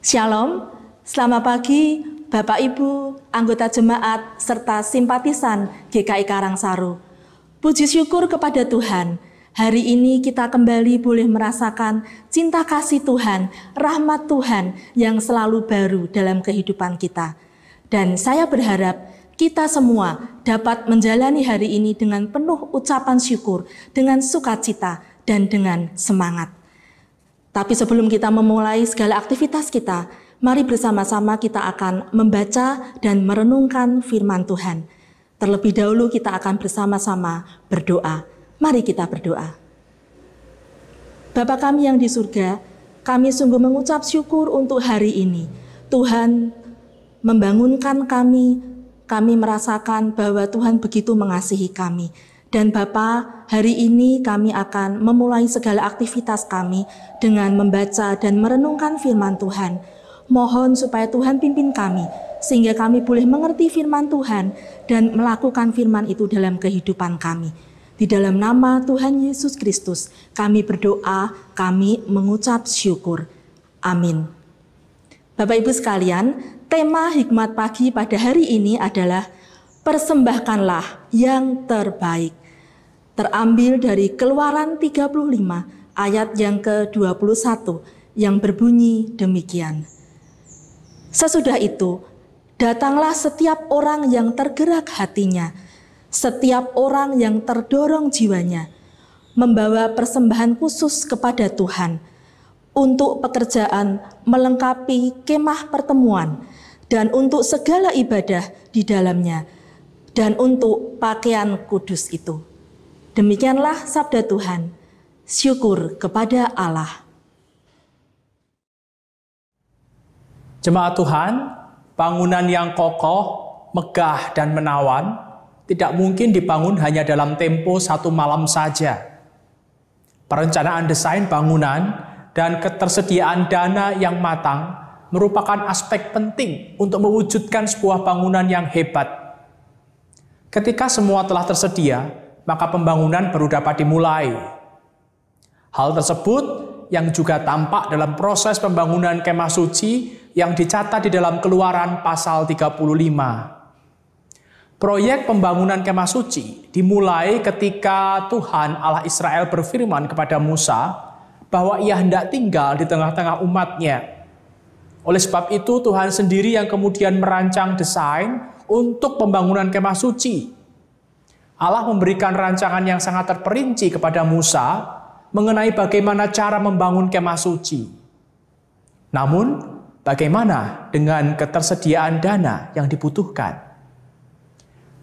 Shalom, selamat pagi Bapak Ibu, anggota jemaat, serta simpatisan GKI Karangsaru. Puji syukur kepada Tuhan, hari ini kita kembali boleh merasakan cinta kasih Tuhan, rahmat Tuhan yang selalu baru dalam kehidupan kita. Dan saya berharap kita semua dapat menjalani hari ini dengan penuh ucapan syukur, dengan sukacita, dan dengan semangat. Tapi sebelum kita memulai segala aktivitas kita, mari bersama-sama kita akan membaca dan merenungkan firman Tuhan. Terlebih dahulu kita akan bersama-sama berdoa. Mari kita berdoa. Bapa kami yang di surga, kami sungguh mengucap syukur untuk hari ini. Tuhan membangunkan kami, kami merasakan bahwa Tuhan begitu mengasihi kami. Dan Bapa, hari ini kami akan memulai segala aktivitas kami dengan membaca dan merenungkan firman Tuhan. Mohon supaya Tuhan pimpin kami, sehingga kami boleh mengerti firman Tuhan dan melakukan firman itu dalam kehidupan kami. Di dalam nama Tuhan Yesus Kristus, kami berdoa, kami mengucap syukur. Amin. Bapak Ibu sekalian, tema hikmat pagi pada hari ini adalah persembahkanlah yang terbaik. Terambil dari Keluaran 35 ayat yang ke-21 yang berbunyi demikian. Sesudah itu, datanglah setiap orang yang tergerak hatinya, setiap orang yang terdorong jiwanya, membawa persembahan khusus kepada Tuhan untuk pekerjaan melengkapi kemah pertemuan dan untuk segala ibadah di dalamnya dan untuk pakaian kudus itu. Demikianlah sabda Tuhan. Syukur kepada Allah. Jemaat Tuhan, bangunan yang kokoh, megah, dan menawan tidak mungkin dibangun hanya dalam tempo satu malam saja. Perencanaan desain bangunan dan ketersediaan dana yang matang merupakan aspek penting untuk mewujudkan sebuah bangunan yang hebat Ketika semua telah tersedia, maka pembangunan baru dapat dimulai. Hal tersebut yang juga tampak dalam proses pembangunan kemah suci yang dicatat di dalam keluaran pasal 35. Proyek pembangunan kemah suci dimulai ketika Tuhan Allah Israel berfirman kepada Musa bahwa ia hendak tinggal di tengah-tengah umatnya. Oleh sebab itu Tuhan sendiri yang kemudian merancang desain untuk pembangunan kemah suci. Allah memberikan rancangan yang sangat terperinci kepada Musa mengenai bagaimana cara membangun kemah suci. Namun, bagaimana dengan ketersediaan dana yang dibutuhkan?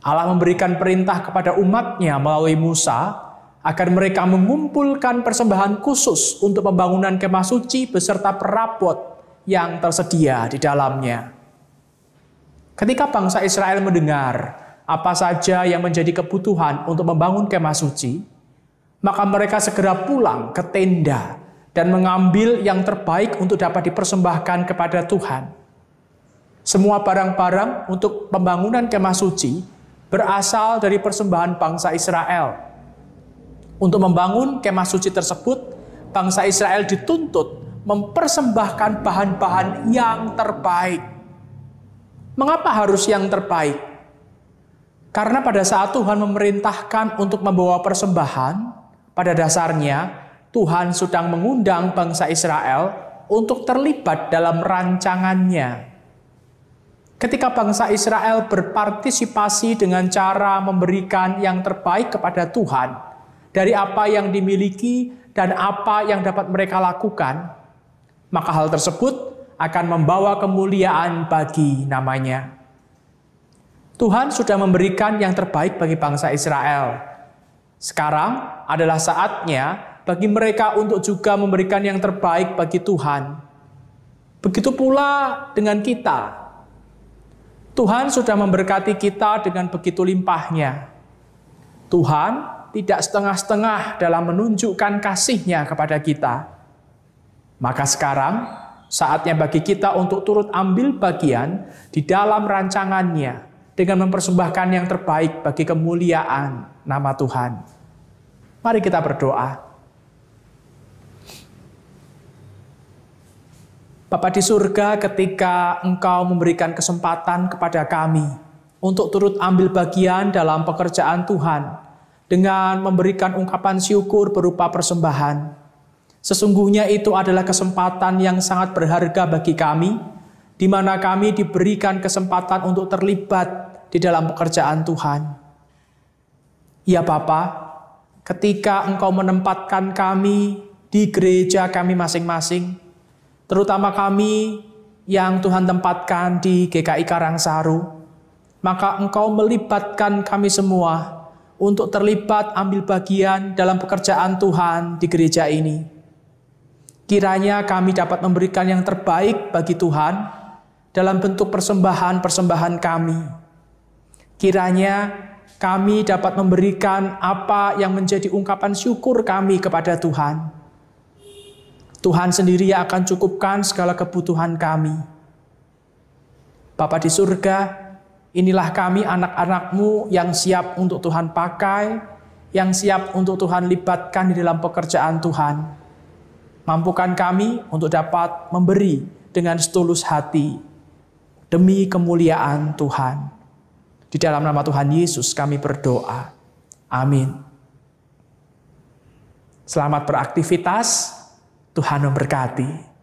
Allah memberikan perintah kepada umatnya melalui Musa agar mereka mengumpulkan persembahan khusus untuk pembangunan kemah suci beserta perabot yang tersedia di dalamnya. Ketika bangsa Israel mendengar apa saja yang menjadi kebutuhan untuk membangun kemah suci, maka mereka segera pulang ke tenda dan mengambil yang terbaik untuk dapat dipersembahkan kepada Tuhan. Semua barang-barang untuk pembangunan kemah suci berasal dari persembahan bangsa Israel. Untuk membangun kemah suci tersebut, bangsa Israel dituntut mempersembahkan bahan-bahan yang terbaik Mengapa harus yang terbaik? Karena pada saat Tuhan memerintahkan untuk membawa persembahan, pada dasarnya Tuhan sedang mengundang bangsa Israel untuk terlibat dalam rancangannya. Ketika bangsa Israel berpartisipasi dengan cara memberikan yang terbaik kepada Tuhan dari apa yang dimiliki dan apa yang dapat mereka lakukan, maka hal tersebut akan membawa kemuliaan bagi namanya. Tuhan sudah memberikan yang terbaik bagi bangsa Israel. Sekarang adalah saatnya bagi mereka untuk juga memberikan yang terbaik bagi Tuhan. Begitu pula dengan kita. Tuhan sudah memberkati kita dengan begitu limpahnya. Tuhan tidak setengah-setengah dalam menunjukkan kasihnya kepada kita. Maka sekarang Saatnya bagi kita untuk turut ambil bagian di dalam rancangannya dengan mempersembahkan yang terbaik bagi kemuliaan nama Tuhan. Mari kita berdoa. Bapak di surga ketika engkau memberikan kesempatan kepada kami untuk turut ambil bagian dalam pekerjaan Tuhan dengan memberikan ungkapan syukur berupa persembahan, Sesungguhnya itu adalah kesempatan yang sangat berharga bagi kami, di mana kami diberikan kesempatan untuk terlibat di dalam pekerjaan Tuhan. Ya Bapa, ketika Engkau menempatkan kami di gereja kami masing-masing, terutama kami yang Tuhan tempatkan di GKI Karangsaru, maka Engkau melibatkan kami semua untuk terlibat ambil bagian dalam pekerjaan Tuhan di gereja ini. Kiranya kami dapat memberikan yang terbaik bagi Tuhan dalam bentuk persembahan-persembahan kami. Kiranya kami dapat memberikan apa yang menjadi ungkapan syukur kami kepada Tuhan. Tuhan sendiri yang akan cukupkan segala kebutuhan kami. Bapa di surga, inilah kami anak-anakmu yang siap untuk Tuhan pakai, yang siap untuk Tuhan libatkan di dalam pekerjaan Tuhan. Mampukan kami untuk dapat memberi dengan setulus hati demi kemuliaan Tuhan. Di dalam nama Tuhan Yesus kami berdoa. Amin. Selamat beraktivitas. Tuhan memberkati.